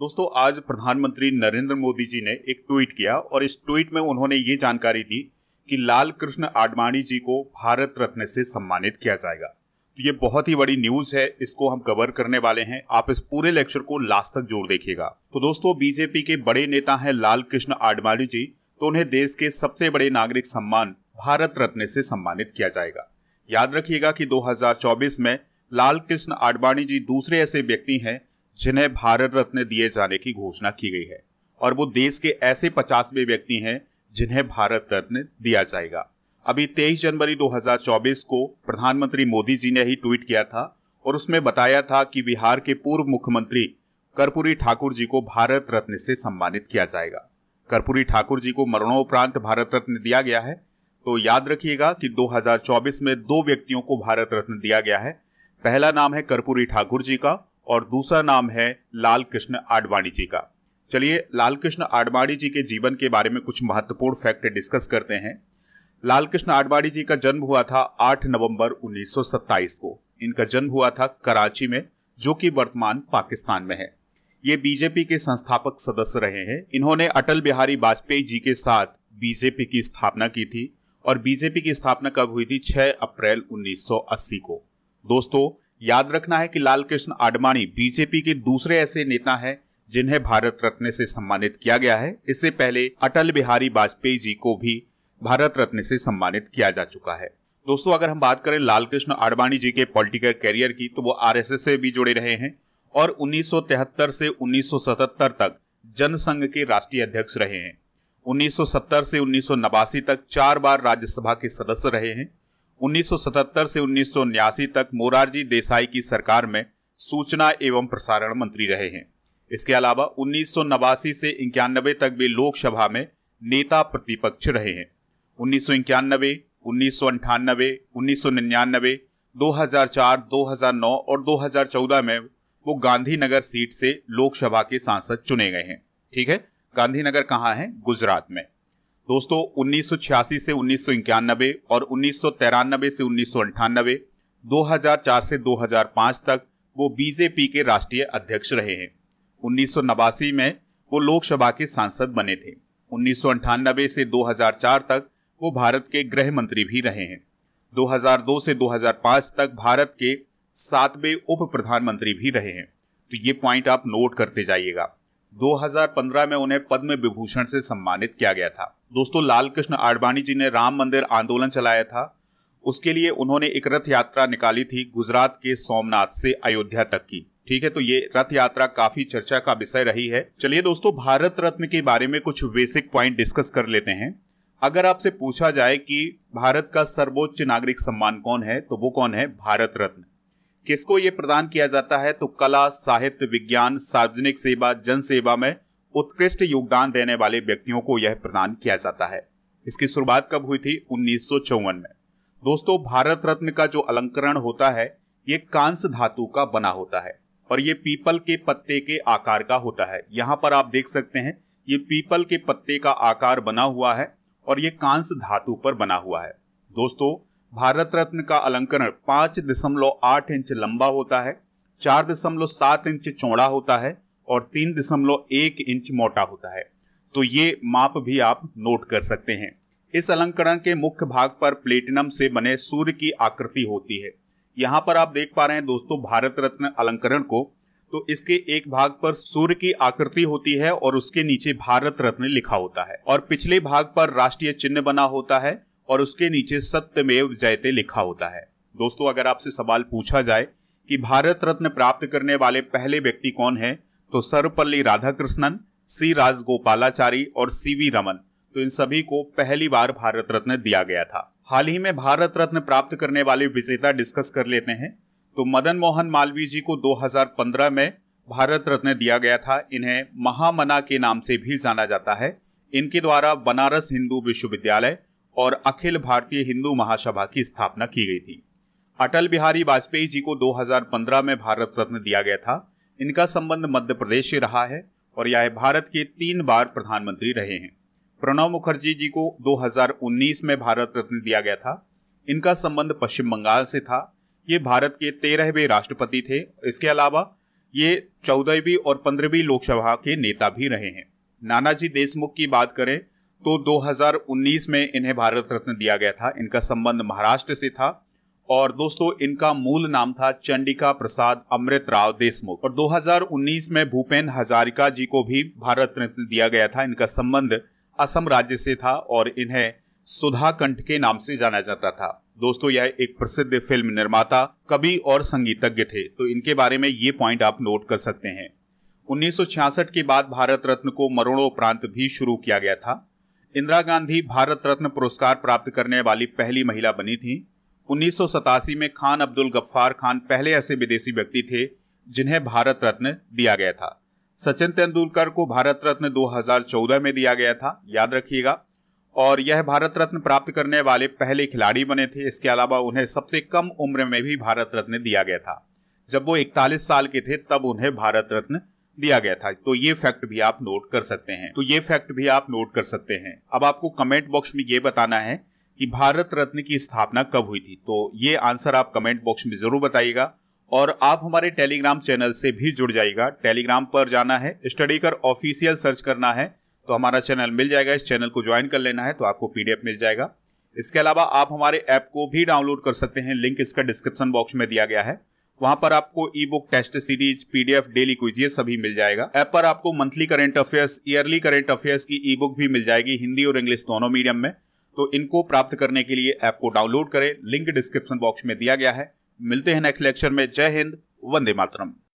दोस्तों आज प्रधानमंत्री नरेंद्र मोदी जी ने एक ट्वीट किया और इस ट्वीट में उन्होंने ये जानकारी दी कि लाल कृष्ण आडवाणी जी को भारत रत्न से सम्मानित किया जाएगा तो ये बहुत ही बड़ी न्यूज है इसको हम कवर करने वाले हैं आप इस पूरे लेक्चर को लास्ट तक जोर देखिएगा तो दोस्तों बीजेपी के बड़े नेता हैं लाल कृष्ण आडवाणी जी तो उन्हें देश के सबसे बड़े नागरिक सम्मान भारत रत्न से सम्मानित किया जाएगा याद रखिएगा कि 2024 में लाल कृष्ण आडवाणी जी दूसरे ऐसे व्यक्ति हैं जिन्हें भारत रत्न दिए जाने की घोषणा की गई है और वो देश के ऐसे पचासवें व्यक्ति हैं जिन्हें भारत रत्न दिया जाएगा अभी 23 जनवरी 2024 को प्रधानमंत्री मोदी जी ने ही ट्वीट किया था और उसमें बताया था कि बिहार के पूर्व मुख्यमंत्री कर्पूरी ठाकुर जी को भारत रत्न से सम्मानित किया जाएगा कर्पूरी ठाकुर जी को मरणोपरांत भारत रत्न दिया गया है तो याद रखिएगा कि 2024 में दो व्यक्तियों को भारत रत्न दिया गया है पहला नाम है कर्पूरी ठाकुर जी का और दूसरा नाम है लाल कृष्ण आडवाणी जी का चलिए लाल कृष्ण आडवाणी जी के जीवन के बारे में कुछ महत्वपूर्ण फैक्ट डिस्कस करते हैं लाल कृष्ण आडवाणी जी का जन्म हुआ था 8 नवंबर 1927 को इनका जन्म हुआ था कराची में जो कि वर्तमान पाकिस्तान में है ये बीजेपी के संस्थापक सदस्य रहे हैं इन्होंने अटल बिहारी वाजपेयी जी के साथ बीजेपी की स्थापना की थी और बीजेपी की स्थापना कब हुई थी 6 अप्रैल 1980 को दोस्तों याद रखना है कि लाल कृष्ण आडवाणी बीजेपी के दूसरे ऐसे नेता हैं जिन्हें भारत रत्न से सम्मानित किया गया है इससे पहले अटल बिहारी वाजपेयी जी को भी भारत रत्न से सम्मानित किया जा चुका है दोस्तों अगर हम बात करें लाल कृष्ण आडवाणी जी के पॉलिटिकल कैरियर की तो वो आरएसएस से भी जुड़े रहे हैं और 1973 से 1977 तक जनसंघ के राष्ट्रीय अध्यक्ष रहे हैं 1970 से उन्नीस तक चार बार राज्यसभा के सदस्य रहे हैं 1977 से उन्नीस तक मोरारजी देसाई की सरकार में सूचना एवं प्रसारण मंत्री रहे हैं इसके अलावा उन्नीस से इक्यानबे तक वे लोकसभा में नेता प्रतिपक्ष रहे हैं उन्नीस उन्नीस सौ अंठानबे उन्नीस सौ निन्यानबे दो हजार चार दो हजार नौ और दो हजार चौदह में वो गांधीनगर सीट से लोकसभा के सांसद चुने गए हैं ठीक है गांधीनगर कहाँ है गुजरात में दोस्तों उन्नीस से उन्नीस और उन्नीस से उन्नीस 2004 से 2005 तक वो बीजेपी के राष्ट्रीय अध्यक्ष रहे हैं उन्नीस में वो लोकसभा के सांसद बने थे उन्नीस से 2004 तक वो भारत के गृह मंत्री भी रहे हैं 2002 से 2005 तक भारत के सातवें उप प्रधानमंत्री भी रहे हैं तो ये पॉइंट आप नोट करते जाइएगा 2015 में उन्हें पद्म विभूषण से सम्मानित किया गया था दोस्तों लाल कृष्ण आडवाणी जी ने राम मंदिर आंदोलन चलाया था उसके लिए उन्होंने एक रथ यात्रा निकाली थी गुजरात के सोमनाथ से अयोध्या तक की ठीक है तो ये रथ यात्रा काफी चर्चा का विषय रही है चलिए दोस्तों भारत रत्न के बारे में कुछ बेसिक पॉइंट डिस्कस कर लेते हैं अगर आपसे पूछा जाए कि भारत का सर्वोच्च नागरिक सम्मान कौन है तो वो कौन है भारत रत्न किसको ये प्रदान किया जाता है तो कला साहित्य विज्ञान सार्वजनिक सेवा जन सेवा में उत्कृष्ट योगदान देने वाले व्यक्तियों को यह प्रदान किया जाता है इसकी शुरुआत कब हुई थी उन्नीस में दोस्तों भारत रत्न का जो अलंकरण होता है ये कांस धातु का बना होता है और ये पीपल के पत्ते के आकार का होता है यहाँ पर आप देख सकते हैं ये पीपल के पत्ते का आकार बना हुआ है और ये कांस धातु पर बना हुआ है दोस्तों भारत रत्न का अलंकरण पांच दशमलव आठ इंच लंबा होता है चार दशमलव सात इंच चौड़ा होता है और तीन दशमलव एक इंच मोटा होता है तो ये माप भी आप नोट कर सकते हैं इस अलंकरण के मुख्य भाग पर प्लेटिनम से बने सूर्य की आकृति होती है यहाँ पर आप देख पा रहे हैं दोस्तों भारत रत्न अलंकरण को तो इसके एक भाग पर सूर्य की आकृति होती है और उसके नीचे भारत रत्न लिखा होता है और पिछले भाग पर राष्ट्रीय चिन्ह बना होता है और उसके नीचे सत्यमेव जयते लिखा होता है दोस्तों अगर आपसे सवाल पूछा जाए कि भारत रत्न प्राप्त करने वाले पहले व्यक्ति कौन है तो सर्वपल्ली राधाकृष्णन सी राजगोपालाचारी और सीवी रमन तो इन सभी को पहली बार भारत रत्न दिया गया था हाल ही में भारत रत्न प्राप्त करने वाले विजेता डिस्कस कर लेते हैं तो मदन मोहन मालवीय जी को 2015 में भारत रत्न दिया गया था इन्हें महामना के नाम से भी जाना जाता है इनके द्वारा बनारस हिंदू विश्वविद्यालय और अखिल भारतीय हिंदू महासभा की स्थापना की गई थी अटल बिहारी वाजपेयी जी को 2015 में भारत रत्न दिया गया था इनका संबंध मध्य प्रदेश से रहा है और यह भारत के तीन बार प्रधानमंत्री रहे हैं प्रणब मुखर्जी जी को 2019 में भारत रत्न दिया गया था इनका संबंध पश्चिम बंगाल से था ये भारत के तेरहवें राष्ट्रपति थे इसके अलावा ये चौदहवीं और पंद्रहवीं लोकसभा के नेता भी रहे हैं नानाजी देशमुख की बात करें तो 2019 में इन्हें भारत रत्न दिया गया था इनका संबंध महाराष्ट्र से था और दोस्तों इनका मूल नाम था चंडिका प्रसाद अमृत राव देशमुख और 2019 में भूपेन हजारिका जी को भी भारत रत्न दिया गया था इनका संबंध असम राज्य से था और इन्हें सुधा कंठ के नाम से जाना जाता था दोस्तों यह एक प्रसिद्ध फिल्म निर्माता कवि और संगीतज्ञ थे तो इनके बारे में ये पॉइंट आप नोट कर सकते हैं 1966 के बाद भारत रत्न को मरणोपरांत भी शुरू किया गया था इंदिरा गांधी भारत रत्न पुरस्कार प्राप्त करने वाली पहली महिला बनी थी उन्नीस में खान अब्दुल गफ्फार खान पहले ऐसे विदेशी व्यक्ति थे जिन्हें भारत रत्न दिया गया था सचिन तेंदुलकर को भारत रत्न 2014 में दिया गया था याद रखिएगा और यह भारत रत्न प्राप्त करने वाले पहले खिलाड़ी बने थे इसके अलावा उन्हें सबसे कम उम्र में भी भारत रत्न दिया गया था जब वो इकतालीस साल के थे तब उन्हें भारत रत्न दिया गया था तो ये फैक्ट भी आप नोट कर सकते हैं तो ये फैक्ट भी आप नोट कर सकते हैं अब आपको कमेंट बॉक्स में ये बताना है कि भारत रत्न की स्थापना कब हुई थी तो ये आंसर आप कमेंट बॉक्स में जरूर बताइएगा और आप हमारे टेलीग्राम चैनल से भी जुड़ जाएगा टेलीग्राम पर जाना है स्टडी कर ऑफिशियल सर्च करना है तो हमारा चैनल मिल जाएगा इस चैनल को ज्वाइन कर लेना है तो आपको पीडीएफ मिल जाएगा इसके अलावा आप हमारे ऐप को भी डाउनलोड कर सकते हैं लिंक इसका डिस्क्रिप्शन बॉक्स में दिया गया है वहां पर आपको e book test series PDF daily quiz ये सभी मिल जाएगा ऐप पर आपको monthly current affairs yearly current affairs की ई बुक भी मिल जाएगी हिंदी और इंग्लिश दोनों मीडियम में तो इनको प्राप्त करने के लिए ऐप को डाउनलोड करें लिंक डिस्क्रिप्शन बॉक्स में दिया गया है मिलते हैं नेक्स्ट लेक्चर में जय हिंद वंदे मातरम